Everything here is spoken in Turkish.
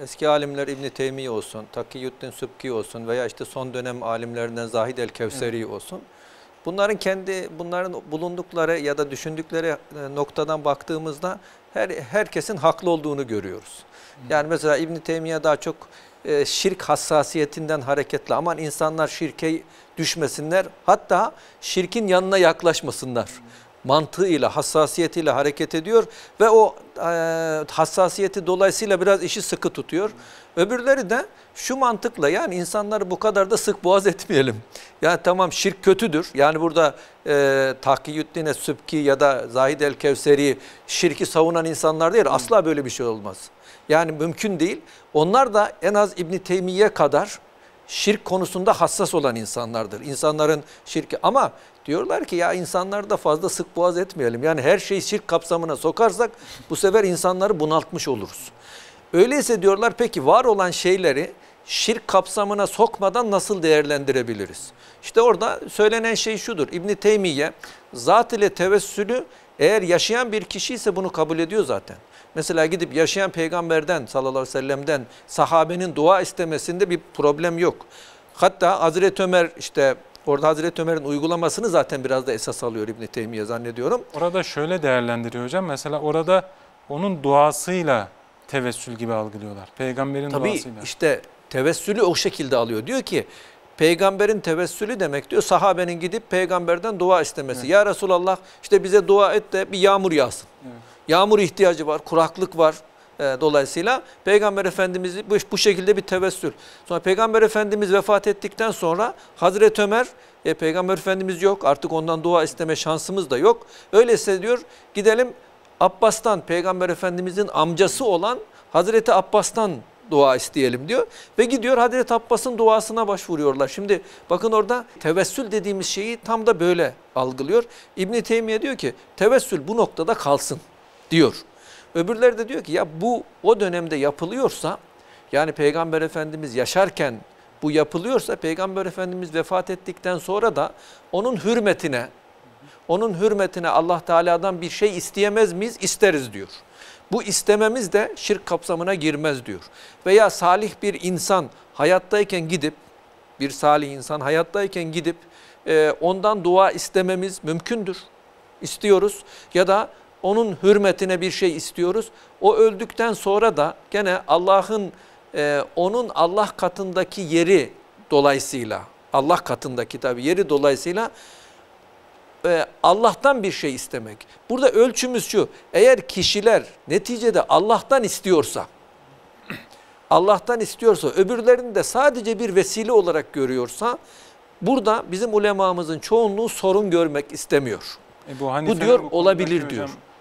Eski alimler İbn Teymiye olsun, Takiyüddin Sübki olsun veya işte son dönem alimlerinden Zahid el Kevseri evet. olsun. Bunların kendi bunların bulundukları ya da düşündükleri e, noktadan baktığımızda her herkesin haklı olduğunu görüyoruz. Hı. Yani mesela İbn Teymiye daha çok e, şirk hassasiyetinden hareketli aman insanlar şirke düşmesinler hatta şirkin yanına yaklaşmasınlar. Hı mantığıyla, hassasiyetiyle hareket ediyor ve o e, hassasiyeti dolayısıyla biraz işi sıkı tutuyor. Öbürleri de şu mantıkla yani insanları bu kadar da sık boğaz etmeyelim. Yani tamam şirk kötüdür. Yani burada e, Takiyüddin'e Sübki ya da Zahid el Kevseri şirki savunan insanlar değil. Asla böyle bir şey olmaz. Yani mümkün değil. Onlar da en az İbni Teymiye kadar şirk konusunda hassas olan insanlardır. İnsanların şirki ama Diyorlar ki ya insanları da fazla sık boğaz etmeyelim. Yani her şeyi şirk kapsamına sokarsak bu sefer insanları bunaltmış oluruz. Öyleyse diyorlar peki var olan şeyleri şirk kapsamına sokmadan nasıl değerlendirebiliriz? İşte orada söylenen şey şudur. İbni Teymiye zat ile tevessülü eğer yaşayan bir kişi ise bunu kabul ediyor zaten. Mesela gidip yaşayan peygamberden sallallahu aleyhi ve sellem'den sahabenin dua istemesinde bir problem yok. Hatta Hazreti Ömer işte Orada Hazreti Ömer'in uygulamasını zaten biraz da esas alıyor İbn Teymiye zannediyorum. Orada şöyle değerlendiriyor hocam. Mesela orada onun duasıyla tevessül gibi algılıyorlar. Peygamberin Tabii duasıyla. Tabii işte tevessülü o şekilde alıyor. Diyor ki peygamberin tevessülü demek diyor sahabenin gidip peygamberden dua istemesi. Evet. Ya Resulallah işte bize dua et de bir yağmur yağsın. Evet. Yağmur ihtiyacı var, kuraklık var. E, dolayısıyla Peygamber Efendimiz bu, bu şekilde bir tevessül. Sonra Peygamber Efendimiz vefat ettikten sonra Hazreti Ömer e, Peygamber Efendimiz yok artık ondan dua isteme şansımız da yok. Öyleyse diyor gidelim Abbas'tan Peygamber Efendimizin amcası olan Hazreti Abbas'tan dua isteyelim diyor. Ve gidiyor Hazreti Abbas'ın duasına başvuruyorlar. Şimdi bakın orada tevessül dediğimiz şeyi tam da böyle algılıyor. İbni Teymiye diyor ki tevessül bu noktada kalsın diyor. Öbürleri de diyor ki ya bu o dönemde yapılıyorsa yani Peygamber Efendimiz yaşarken bu yapılıyorsa Peygamber Efendimiz vefat ettikten sonra da onun hürmetine onun hürmetine Allah Teala'dan bir şey isteyemez miyiz? İsteriz diyor. Bu istememiz de şirk kapsamına girmez diyor. Veya salih bir insan hayattayken gidip bir salih insan hayattayken gidip ondan dua istememiz mümkündür. İstiyoruz ya da onun hürmetine bir şey istiyoruz. O öldükten sonra da gene Allah'ın e, onun Allah katındaki yeri dolayısıyla Allah katındaki tabi yeri dolayısıyla e, Allah'tan bir şey istemek. Burada ölçümüz şu eğer kişiler neticede Allah'tan istiyorsa Allah'tan istiyorsa öbürlerini de sadece bir vesile olarak görüyorsa burada bizim ulemamızın çoğunluğu sorun görmek istemiyor. E bu, bu diyor olabilir diyor. Hocam